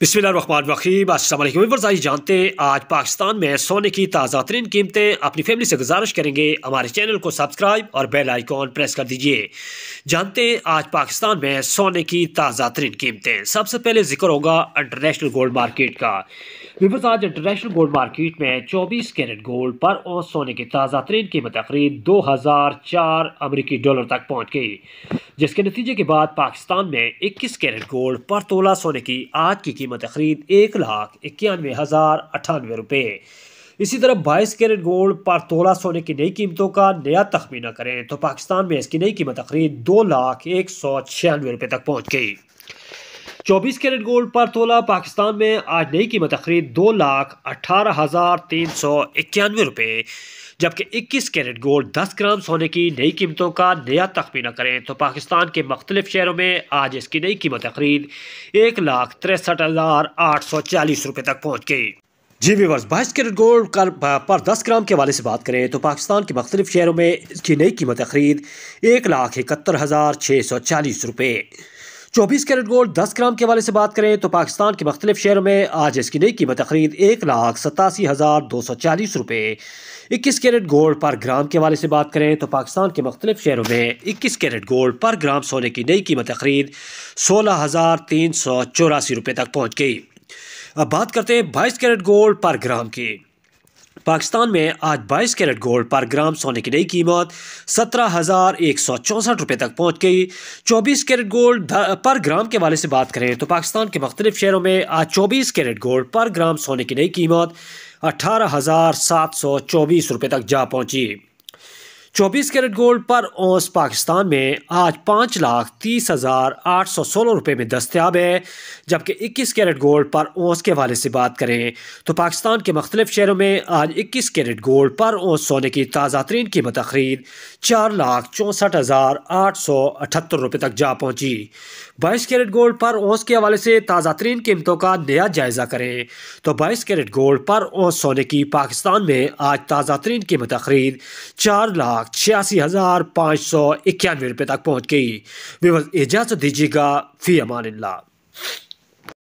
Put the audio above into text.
बिस्मिल वर्जाई जानते हैं आज पाकिस्तान में सोने की ताज़ा तरीन कीमतें अपनी फैमिली से गुजारिश करेंगे हमारे चैनल को सब्सक्राइब और बेल आइकॉन प्रेस कर दीजिए जानते हैं आज पाकिस्तान में सोने की ताज़ा तरीन कीमतें सबसे पहले जिक्र होगा इंटरनेशनल गोल्ड मार्केट का विवर्स आज इंटरनेशनल गोल्ड मार्केट में चौबीस कैरेट गोल्ड पर और सोने की ताज़ा तरीन कीमत तकरीब दो हज़ार चार अमरीकी डॉलर तक पहुँच गई जिसके नतीजे के बाद पाकिस्तान में इक्कीस कैरेट गोल्ड पर तोला सोने की आज की कीमत खरीद एक लाख इक्यानवे हज़ार अठानवे रुपये इसी तरह 22 कैरेट गोल्ड पर तोला सोने की नई कीमतों का नया तखमीना करें तो पाकिस्तान में इसकी नई कीमत तकरीब दो लाख एक सौ छियानवे रुपये तक पहुँच गई 24 कैरेट गोल्ड पर तोला पाकिस्तान में आज नई कीमत खरीद दो लाख अट्ठारह हज़ार तीन सौ इक्यानवे रुपये जबकि 21 कैरेट गोल्ड 10 ग्राम सोने की नई कीमतों का नया तखमीना करें तो पाकिस्तान के मख्तलिफ शहरों में आज इसकी नई कीमत तकरीब एक लाख तिरसठ हज़ार आठ सौ चालीस रुपये तक पहुँच गई जी वीवर्स बाईस कैरेट गोल्ड कर पर दस ग्राम के हवाले से बात करें तो पाकिस्तान के मख्तलिफ शहरों में इसकी नई कीमत खरीद एक लाख इकहत्तर हज़ार छः सौ चालीस रुपये चौबीस कैरेट गोल्ड दस ग्राम के हवाले से बात करें तो पाकिस्तान के मुख्तलिफ शहरों में आज इसकी नई कीमत खरीद एक लाख सतासी हज़ार दो सौ चालीस रुपये इक्कीस कैरेट गोल्ड पर ग्राम के हवाले से बात करें तो पाकिस्तान के मुख्तलिफ शहरों में इक्कीस कैरेट गोल्ड पर ग्राम सोने की नई कीमत खरीद सोलह हज़ार तीन सौ चौरासी रुपये तक पहुँच गई अब बात करते हैं बाईस कैरेट गोल्ड पर ग्राम की पाकिस्तान में आज 22 कैरेट गोल्ड पर ग्राम सोने की नई कीमत सत्रह हज़ार एक सौ चौंसठ रुपये तक पहुंच गई 24 कैरेट गोल्ड पर ग्राम के वाले से बात करें तो पाकिस्तान के मुख्तलिफ शहरों में आज 24 कैरेट गोल्ड पर ग्राम सोने की नई कीमत अठारह हज़ार सात सौ चौबीस रुपये तक जा पहुंची 24 कैरेट गोल्ड पर ओस पाकिस्तान में आज पाँच लाख तीस हज़ार आठ सौ सोलह रुपये में दस्तियाब है जबकि 21 कैरेट गोल्ड पर ओस के हवाले से बात करें तो पाकिस्तान के मख्तलिफ शहरों में आज 21 कैरेट गोल्ड पर ओस सोने की ताज़ा तरीन कीमत खरीद चार लाख चौंसठ हज़ार आठ सौ अठहत्तर रुपये तक जा पहुँची बाईस कैरेट गोल्ड पर ओस के हवाले से ताज़ा तरीन कीमतों का नया जायज़ा करें तो बाईस कैरेट गोल्ड पर ओस सोने की पाकिस्तान में आज ताज़ा तरीन कीमत खरीद चार लाख लाख छियासी हज़ार पाँच सौ इक्यानवे रुपये तक पहुँच गई बेबस इजाज़त दीजिएगा फ़ी अमान ला